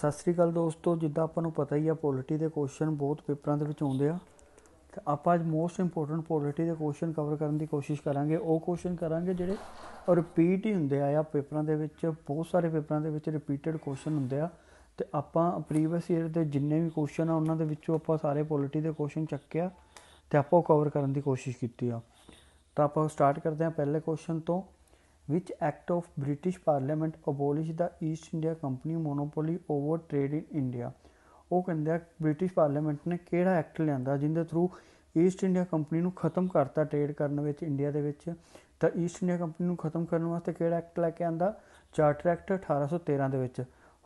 ਸਤਿ ਸ੍ਰੀ ਅਕਾਲ ਦੋਸਤੋ ਜਿੱਦਾਂ ਆਪਾਂ ਨੂੰ ਪਤਾ ਹੀ ਆ ਪੋਲਿਟੀ ਦੇ ਕੁਐਸਚਨ ਬਹੁਤ ਪੇਪਰਾਂ ਦੇ ਵਿੱਚ ਆਉਂਦੇ ਆ ਤੇ ਆਪਾਂ ਅੱਜ ਮੋਸਟ ਇੰਪੋਰਟੈਂਟ ਪੋਲਿਟੀ ਦੇ ਕੁਐਸਚਨ ਕਵਰ ਕਰਨ ਦੀ ਕੋਸ਼ਿਸ਼ ਕਰਾਂਗੇ ਉਹ ਕੁਐਸਚਨ ਕਰਾਂਗੇ ਜਿਹੜੇ ਰਿਪੀਟ ਹੀ ਹੁੰਦੇ ਆ ਆ ਪੇਪਰਾਂ ਦੇ ਵਿੱਚ ਬਹੁਤ ਸਾਰੇ ਪੇਪਰਾਂ ਦੇ ਵਿੱਚ ਰਿਪੀਟਡ ਕੁਐਸਚਨ ਹੁੰਦੇ ਆ ਤੇ ਆਪਾਂ ਪ੍ਰੀਵੀਅਸ ਈਅਰ ਦੇ ਜਿੰਨੇ ਵੀ ਕੁਐਸਚਨ ਆ ਉਹਨਾਂ ਦੇ ਵਿੱਚੋਂ ਆਪਾਂ ਸਾਰੇ ਪੋਲਿਟੀ ਦੇ ਕੁਐਸਚਨ ਚੱਕਿਆ ਤੇ ਆਪਾਂ ਉਹ ਕਵਰ ਕਰਨ ਦੀ ਕੋਸ਼ਿਸ਼ ਕੀਤੀ ਆ ਤਾਂ ਆਪਾਂ ਸਟਾਰਟ ਕਰਦੇ ਆ ਪਹਿਲੇ ਕੁਐਸਚਨ ਤੋਂ Which act of British Parliament abolished the East India Company monopoly over trade in India? ਉਹ ਕਹਿੰਦੇ ਆ ਬ੍ਰਿਟਿਸ਼ ਪਾਰਲੀਮੈਂਟ ਨੇ ਕਿਹੜਾ ਐਕਟ ਲਿਆਂਦਾ ਜਿੰਦੇ ਥਰੂ ਈਸਟ ਇੰਡੀਆ ਕੰਪਨੀ ਨੂੰ ਖਤਮ ਕਰਤਾ ਟ੍ਰੇਡ ਕਰਨ ਵਿੱਚ ਇੰਡੀਆ ਦੇ ਵਿੱਚ ਤਾਂ ਈਸਟ ਇੰਡੀਆ ਕੰਪਨੀ ਨੂੰ ਖਤਮ ਕਰਨ ਵਾਸਤੇ ਕਿਹੜਾ ਐਕਟ ਲੈ ਕੇ ਆਂਦਾ ਚਾਰਟਰ ਐਕਟ 1813 ਦੇ ਵਿੱਚ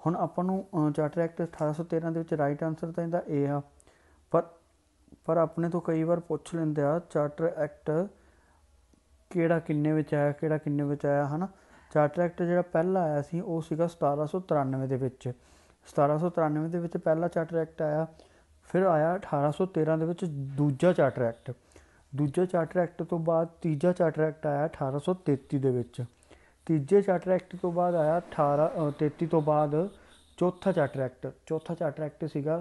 ਹੁਣ ਆਪਾਂ ਨੂੰ ਚਾਰਟਰ ਐਕਟ 1813 ਦੇ ਵਿੱਚ ਰਾਈਟ ਆਨਸਰ ਤਾਂ ਇਹਦਾ ਏ ਆ ਪਰ ਪਰ ਆਪਣੇ ਤੋਂ ਕਈ ਵਾਰ ਪੁੱਛ ਲੈਂਦੇ ਆ ਚਾਰਟਰ ਐਕਟ ਕਿਹੜਾ ਕਿੰਨੇ ਵਿੱਚ ਆਇਆ ਕਿਹੜਾ ਕਿੰਨੇ ਵਿੱਚ ਆਇਆ ਹਨਾ ਚਾਰਟਰ ਐਕਟ ਜਿਹੜਾ ਪਹਿਲਾ ਆਇਆ ਸੀ ਉਹ ਸੀਗਾ 1793 ਦੇ ਵਿੱਚ 1793 ਦੇ ਵਿੱਚ ਪਹਿਲਾ ਚਾਰਟਰ ਐਕਟ ਆਇਆ ਫਿਰ ਆਇਆ 1813 ਦੇ ਵਿੱਚ ਦੂਜਾ ਚਾਰਟਰ ਐਕਟ ਦੂਜਾ ਚਾਰਟਰ ਐਕਟ ਤੋਂ ਬਾਅਦ ਤੀਜਾ ਚਾਰਟਰ ਐਕਟ ਆਇਆ 1833 ਦੇ ਵਿੱਚ ਤੀਜੇ ਚਾਰਟਰ ਐਕਟ ਤੋਂ ਬਾਅਦ ਆਇਆ 1833 ਤੋਂ ਬਾਅਦ ਚੌਥਾ ਚਾਰਟਰ ਐਕਟ ਚੌਥਾ ਚਾਰਟਰ ਐਕਟ ਸੀਗਾ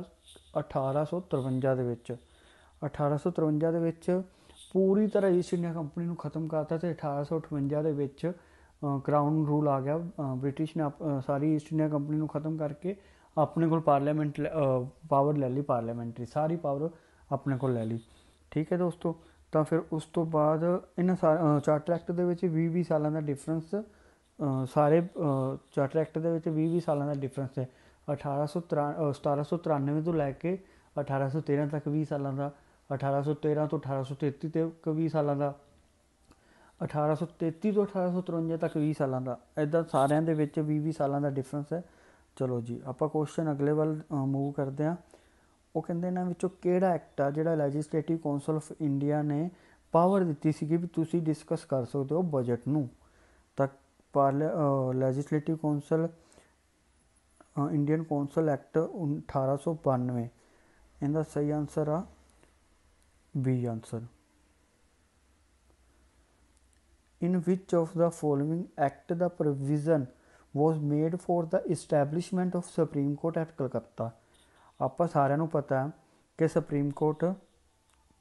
1853 ਦੇ ਵਿੱਚ 1853 ਦੇ ਵਿੱਚ ਪੂਰੀ ਤਰ੍ਹਾਂ ਇਸ ਇੰਡੀਆ ਕੰਪਨੀ ਨੂੰ ਖਤਮ ਕਰਤਾ ਤੇ 1858 ਦੇ ਵਿੱਚ ਕਰਾਊਨ ਰੂਲ ਆ ਗਿਆ ਬ੍ਰਿਟਿਸ਼ ਨੇ ਸਾਰੀ ਇਸ ਇੰਡੀਆ ਕੰਪਨੀ ਨੂੰ ਖਤਮ ਕਰਕੇ ਆਪਣੇ ਕੋਲ ਪਾਰਲੀਮੈਂਟ ਪਾਵਰ ਲੈ ਲਈ ਪਾਰਲੀਮੈਂਟਰੀ ਸਾਰੀ ਪਾਵਰ ਆਪਣੇ ਕੋਲ ਲੈ ਲਈ ਠੀਕ ਹੈ ਦੋਸਤੋ ਤਾਂ ਫਿਰ ਉਸ ਤੋਂ ਬਾਅਦ ਇਹਨਾਂ ਚਾਰਟਰ ਐਕਟ ਦੇ ਵਿੱਚ 20 20 ਸਾਲਾਂ ਦਾ ਡਿਫਰੈਂਸ ਸਾਰੇ ਚਾਰਟਰ ਐਕਟ ਦੇ ਵਿੱਚ 20 20 ਸਾਲਾਂ ਦਾ ਡਿਫਰੈਂਸ ਹੈ 1893 1793 ਤੋਂ ਲੈ ਕੇ 1813 ਤੱਕ 20 ਸਾਲਾਂ ਦਾ 1813 ਤੋਂ 1833 ਤੇ 20 ਸਾਲਾਂ ਦਾ 1833 ਤੋਂ 1853 ਤੱਕ 20 ਸਾਲਾਂ ਦਾ ਐਦਾਂ ਸਾਰਿਆਂ ਦੇ ਵਿੱਚ 20 20 ਸਾਲਾਂ ਦਾ ਡਿਫਰੈਂਸ ਹੈ ਚਲੋ ਜੀ ਆਪਾਂ ਕੁਐਸਚਨ ਅਗਲੇ ਵੱਲ ਮੂਵ ਕਰਦੇ ਹਾਂ ਉਹ ਕਹਿੰਦੇ ਇਹਨਾਂ ਵਿੱਚੋਂ ਕਿਹੜਾ ਐਕਟ ਆ ਜਿਹੜਾ ਲੈਜਿਸਲੇਟਿਵ ਕਾਉਂਸਲ ਆਫ ਇੰਡੀਆ ਨੇ ਪਾਵਰ ਦਿੱਤੀ ਸੀ ਕਿ ਤੁਸੀਂ ਡਿਸਕਸ ਕਰ ਸਕਦੇ ਹੋ ਬਜਟ ਨੂੰ ਤਾਂ ਪਾਰਲ legislative council Indian council act 1892 ਇਹਦਾ ਸਹੀ ਆਨਸਰ ਆ B answer in which of the following act the provision was made for the establishment of Supreme Court at Calcutta ਆਪਾਂ ਸਾਰਿਆਂ ਨੂੰ ਪਤਾ ਹੈ ਕਿ ਸੁਪਰੀਮ ਕੋਰਟ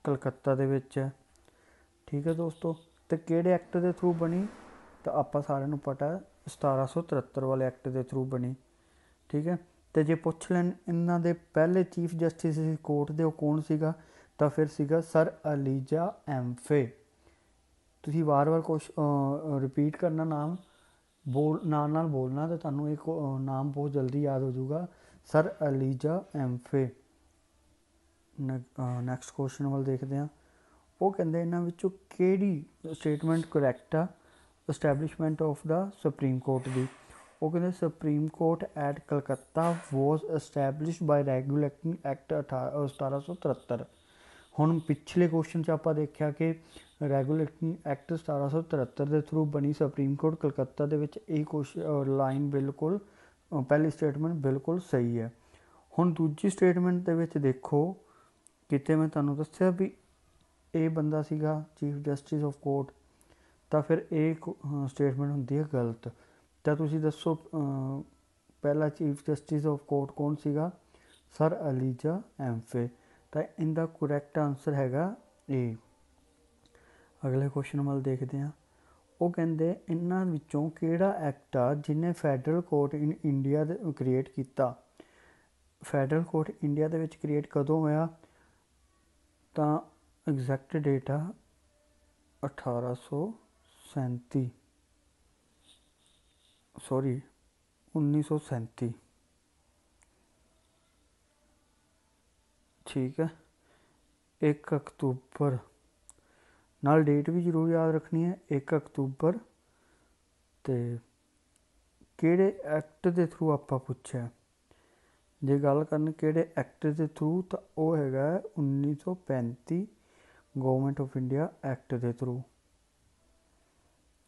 ਕਲਕੱਤਾ ਦੇ ਵਿੱਚ ਹੈ ਠੀਕ ਹੈ ਦੋਸਤੋ ਤੇ ਕਿਹੜੇ ਐਕਟ ਦੇ ਥਰੂ ਬਣੀ ਤਾਂ ਆਪਾਂ ਸਾਰਿਆਂ ਨੂੰ ਪਤਾ 1773 ਵਾਲੇ ਐਕਟ ਦੇ ਥਰੂ ਬਣੀ ਠੀਕ ਹੈ ਤੇ ਜੇ ਪੁੱਛ ਲੈਣ ਇਹਨਾਂ ਦੇ ਪਹਿਲੇ ਚੀਫ ਜਸਟਿਸ ਕੋਰਟ ਦੇ ਉਹ ਕੌਣ ਸੀਗਾ ਤਾਂ ਫਿਰ ਸੀਗਾ ਸਰ ਅਲੀਜਾ ਐਮਫੇ ਤੁਸੀਂ ਵਾਰ-ਵਾਰ ਕੁਛ ਰਿਪੀਟ ਕਰਨਾ ਨਾਮ ਬੋਲ ਨਾਲ ਨਾਲ ਬੋਲਣਾ ਤਾਂ ਤੁਹਾਨੂੰ ਇੱਕ ਨਾਮ ਬਹੁਤ ਜਲਦੀ ਯਾਦ ਹੋ ਜਾਊਗਾ sir Elijah Impey next question ਵੱਲ ਦੇਖਦੇ ਹਾਂ ਉਹ ਕਹਿੰਦੇ ਇਹਨਾਂ ਵਿੱਚੋਂ ਕਿਹੜੀ ਸਟੇਟਮੈਂਟ ਕਰੈਕਟ ਆ establishment of the Supreme Court ਦੀ ਉਹ ਕਹਿੰਦੇ Supreme Court at Calcutta was established by regulating act 1873 ਹੁਣ ਪਿਛਲੇ ਕੁਐਸਚਨ 'ਚ ਆਪਾਂ ਦੇਖਿਆ ਕਿ ਰੈਗੂਲੇਟਿੰਗ ਐਕਟ 1773 ਦੇ ਥਰੂ ਬਣੀ ਸੁਪਰੀਮ ਕੋਰਟ ਕਲਕੱਤਾ ਦੇ ਵਿੱਚ ਇਹ ਕੁਐਸਚਨ ਲਾਈਨ ਬਿਲਕੁਲ ਪਹਿਲੀ ਸਟੇਟਮੈਂਟ ਬਿਲਕੁਲ ਸਹੀ ਹੈ ਹੁਣ ਦੂਜੀ ਸਟੇਟਮੈਂਟ ਦੇ ਵਿੱਚ ਦੇਖੋ ਕਿਤੇ ਮੈਂ ਤੁਹਾਨੂੰ ਦੱਸਿਆ ਵੀ ਇਹ ਬੰਦਾ ਸੀਗਾ ਚੀਫ ਜਸਟਿਸ ਆਫ ਕੋਰਟ ਤਾਂ ਫਿਰ ਇਹ ਸਟੇਟਮੈਂਟ ਹੁੰਦੀ ਹੈ ਗਲਤ ਤਾਂ ਤੁਸੀਂ ਦੱਸੋ ਪਹਿਲਾ ਚੀਫ ਜਸਟਿਸ ਆਫ ਕੋਰਟ ਕੌਣ ਸੀਗਾ ਸਰ ਅਲੀਜਾ ਐਮਫੇ ਤਾਂ ਇਹਦਾ ਕਰੈਕਟ ਆਨਸਰ ਹੈਗਾ A ਅਗਲੇ ਕੁਐਸਚਨ ਵੱਲ ਦੇਖਦੇ ਹਾਂ ਉਹ ਕਹਿੰਦੇ ਇਹਨਾਂ ਵਿੱਚੋਂ ਕਿਹੜਾ ਐਕਟ ਆ ਜਿਨੇ ਫੈਡਰਲ ਕੋਰਟ ਇਨ ਇੰਡੀਆ ਦੇ ਕ੍ਰੀਏਟ ਕੀਤਾ ਫੈਡਰਲ ਕੋਰਟ ਇੰਡੀਆ ਦੇ ਵਿੱਚ ਕ੍ਰੀਏਟ ਕਦੋਂ ਹੋਇਆ ਤਾਂ ਐਗਜ਼ੈਕਟ ਡੇਟ ਆ 1837 ਸੌਰੀ 1937 ਠੀਕ ਹੈ 1 ਅਕਤੂਬਰ ਨਾਲ ਡੇਟ ਵੀ ਜ਼ਰੂਰ ਯਾਦ ਰੱਖਣੀ ਹੈ 1 ਅਕਤੂਬਰ ਤੇ ਕਿਹੜੇ ਐਕਟ ਦੇ ਥਰੂ ਆਪਾਂ ਪੁੱਛਿਆ ਜੇ ਗੱਲ ਕਰਨ ਕਿਹੜੇ ਐਕਟ ਦੇ ਥਰੂ ਤਾਂ ਉਹ ਹੈਗਾ 1935 ਗਵਰਨਮੈਂਟ ਆਫ ਇੰਡੀਆ ਐਕਟ ਦੇ ਥਰੂ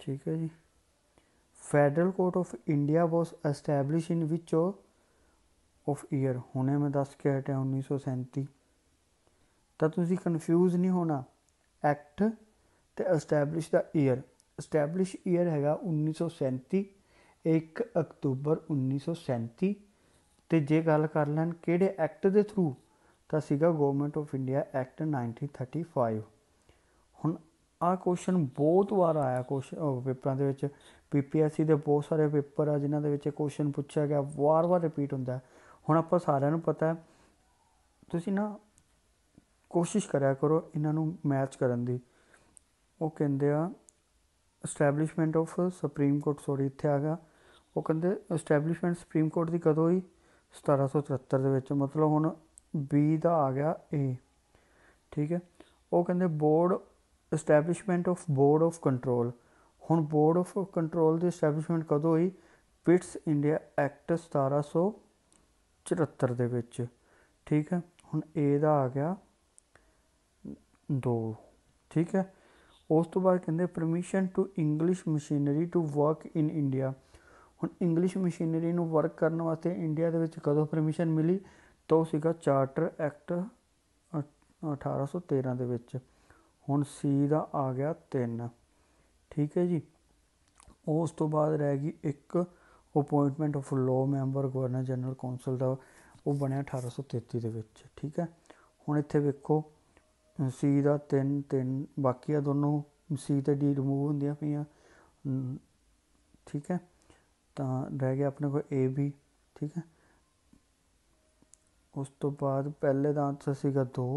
ਠੀਕ ਹੈ ਜੀ federal court of India was established in which of year ਹੁਣੇ ਮੈਂ ਦੱਸ ਕੇ ਹਟਿਆ 1937 ਤਾਂ ਤੁਸੀਂ ਕਨਫਿਊਜ਼ ਨਹੀਂ ਹੋਣਾ ਐਕਟ ਤੇ ਐਸਟੈਬਲਿਸ਼ ਦਾ ਈਅਰ ਐਸਟੈਬਲਿਸ਼ ਈਅਰ ਹੈਗਾ 1937 1 ਅਕਤੂਬਰ 1937 ਤੇ ਜੇ ਗੱਲ ਕਰ ਲੈਣ ਕਿਹੜੇ ਐਕਟ ਦੇ ਥਰੂ ਤਾਂ ਸੀਗਾ ਗਵਰਨਮੈਂਟ ਆਫ ਇੰਡੀਆ ਐਕਟ 1935 ਹੁਣ ਆ ਕੁਐਸਚਨ ਬਹੁਤ ਵਾਰ ਆਇਆ ਕੁਐਸਚਨ ਪੇਪਰਾਂ ਦੇ ਵਿੱਚ ਪੀਪੀਐਸਸੀ ਦੇ ਬਹੁਤ ਸਾਰੇ ਪੇਪਰ ਆ ਜਿਨ੍ਹਾਂ ਦੇ ਵਿੱਚ ਇਹ ਕੁਐਸਚਨ ਪੁੱਛਿਆ ਗਿਆ ਵਾਰ-ਵਾਰ ਰਿਪੀਟ ਹੁੰਦਾ ਹੈ ਹੁਣ ਆਪਾਂ ਸਾਰਿਆਂ ਨੂੰ ਪਤਾ ਹੈ ਤੁਸੀਂ ਨਾ ਕੋਸ਼ਿਸ਼ ਕਰਿਆ ਕਰੋ ਇਹਨਾਂ ਨੂੰ ਮੈਚ ਕਰਨ ਦੀ ਉਹ ਕਹਿੰਦੇ ਆ establishment of Supreme Court sorry ਇੱਥੇ ਆ ਗਿਆ ਉਹ ਕਹਿੰਦੇ ਐਸਟੈਬਲਿਸ਼ਮੈਂਟ ਸੁਪਰੀਮ ਕੋਰਟ ਦੀ ਕਦੋਂ ਹੋਈ 1773 ਦੇ ਵਿੱਚ ਮਤਲਬ ਹੁਣ B ਦਾ ਆ ਗਿਆ A ਠੀਕ ਹੈ ਉਹ ਕਹਿੰਦੇ board establishment of board of control ਹੁਣ ਬੋਰਡ ਆਫ ਕੰਟਰੋਲ ਦੀ ਐਸਟੈਬਲਿਸ਼ਮੈਂਟ ਕਦੋਂ ਹੋਈ ਪਿਟਸ ਇੰਡੀਆ ਐਕਟ 1700 74 ਦੇ ਵਿੱਚ ਠੀਕ ਹੈ ਹੁਣ A ਦਾ ਆ ਗਿਆ 2 ਠੀਕ ਹੈ ਉਸ ਤੋਂ ਬਾਅਦ ਕਹਿੰਦੇ permission to English machinery to work in India ਹੁਣ ਇੰਗਲਿਸ਼ ਮਸ਼ੀਨਰੀ ਨੂੰ ਵਰਕ ਕਰਨ ਵਾਸਤੇ ਇੰਡੀਆ ਦੇ ਵਿੱਚ ਕਦੋਂ ਪਰਮਿਸ਼ਨ ਮਿਲੀ ਤਾਂ ਸੀਗਾ ਚਾਰਟਰ ਐਕਟ 1813 ਦੇ ਵਿੱਚ ਹੁਣ C ਦਾ ਆ ਗਿਆ 3 ਠੀਕ ਹੈ ਜੀ ਉਸ ਤੋਂ ਬਾਅਦ ਰਹਿ ਗਈ ਇੱਕ appointment of law member governor general council ਦਾ ਉਹ ਬਣਿਆ 1833 ਦੇ ਵਿੱਚ ਠੀਕ ਹੈ ਹੁਣ ਇੱਥੇ ਵੇਖੋ ਸੀ ਦਾ 3 3 ਬਾਕੀ ਆ ਦੋਨੋਂ ਸੀ ਤੇ ਡੀ ਰਿਮੂਵ ਹੁੰਦੀਆਂ ਪਈਆਂ ਠੀਕ ਹੈ ਤਾਂ ਰਹਿ ਗਿਆ ਆਪਣੇ ਕੋਲ ਏ ਬੀ ਠੀਕ ਹੈ ਉਸ ਤੋਂ ਬਾਅਦ ਪਹਿਲੇ ਦਾ ਆਨਸਰ ਸੀਗਾ 2